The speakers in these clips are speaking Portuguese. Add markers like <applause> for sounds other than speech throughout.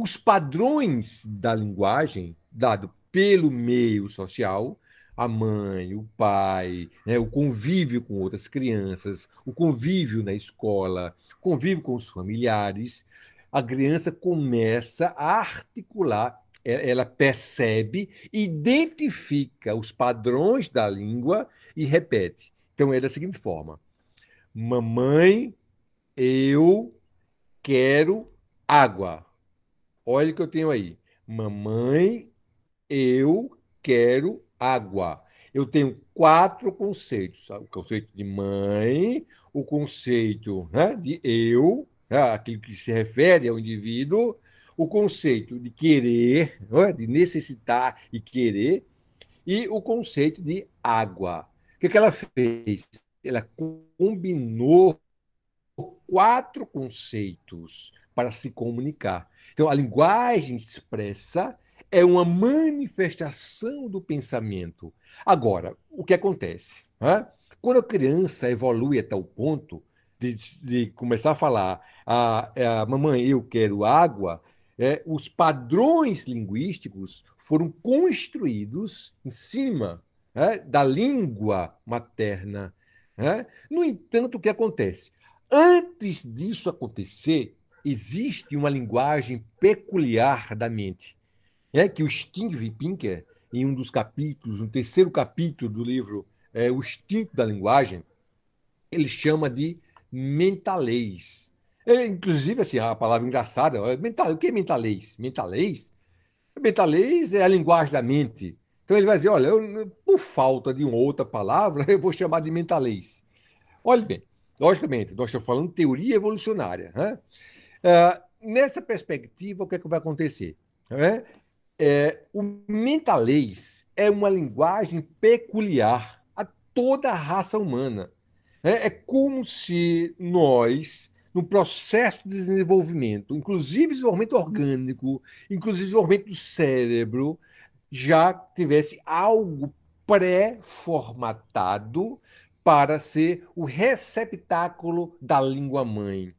os padrões da linguagem dado pelo meio social, a mãe, o pai, né, o convívio com outras crianças, o convívio na escola, convívio com os familiares, a criança começa a articular, é, ela percebe, identifica os padrões da língua e repete. Então é da seguinte forma: Mamãe, eu quero água. Olha o que eu tenho aí. Mamãe, eu quero água. Eu tenho quatro conceitos: sabe? o conceito de mãe, o conceito né, de eu, né, aquilo que se refere ao indivíduo, o conceito de querer, é? de necessitar e querer, e o conceito de água. O que, é que ela fez? Ela combinou quatro conceitos para se comunicar. Então, a linguagem expressa é uma manifestação do pensamento. Agora, o que acontece? Né? Quando a criança evolui até o ponto de, de começar a falar, a, ah, a, é, mamãe, eu quero água, é, os padrões linguísticos foram construídos em cima é, da língua materna. É? No entanto, o que acontece? Antes disso acontecer, existe uma linguagem peculiar da mente. É que o Steve Pinker, em um dos capítulos, no terceiro capítulo do livro é, O Instinto da Linguagem, ele chama de mentalez. É, inclusive, assim, é a palavra engraçada, é mental, o que é mentalez? Mentalez? Mentalez é a linguagem da mente. Então ele vai dizer, olha, eu, por falta de uma outra palavra, <laughs> eu vou chamar de mentalez. Olha bem, logicamente, nós estamos falando de teoria evolucionária. Né? Uh, nessa perspectiva, o que é que vai acontecer? É? É, o mentalês é uma linguagem peculiar a toda a raça humana. É, é como se nós, no processo de desenvolvimento, inclusive desenvolvimento orgânico, inclusive desenvolvimento do cérebro, já tivesse algo pré-formatado para ser o receptáculo da língua mãe.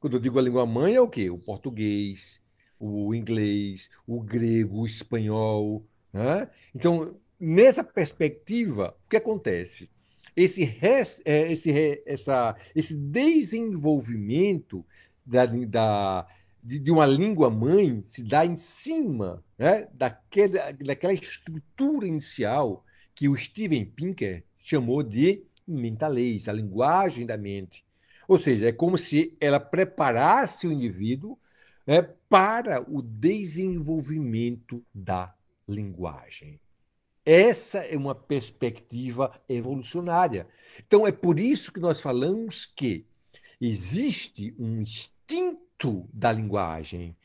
Quando eu digo a língua mãe, é o quê? O português, o inglês, o grego, o espanhol. Né? Então, nessa perspectiva, o que acontece? Esse, res, é, esse, essa, esse desenvolvimento da, da, de, de, uma língua mãe se dá em cima né, daquela, daquela estrutura inicial que o Steven Pinker chamou de mentalês, a linguagem da mente. Ou seja, é como se ela preparasse o indivíduo né, para o desenvolvimento da linguagem. Essa é uma perspectiva evolucionária. Então, é por isso que nós falamos que existe um instinto da linguagem,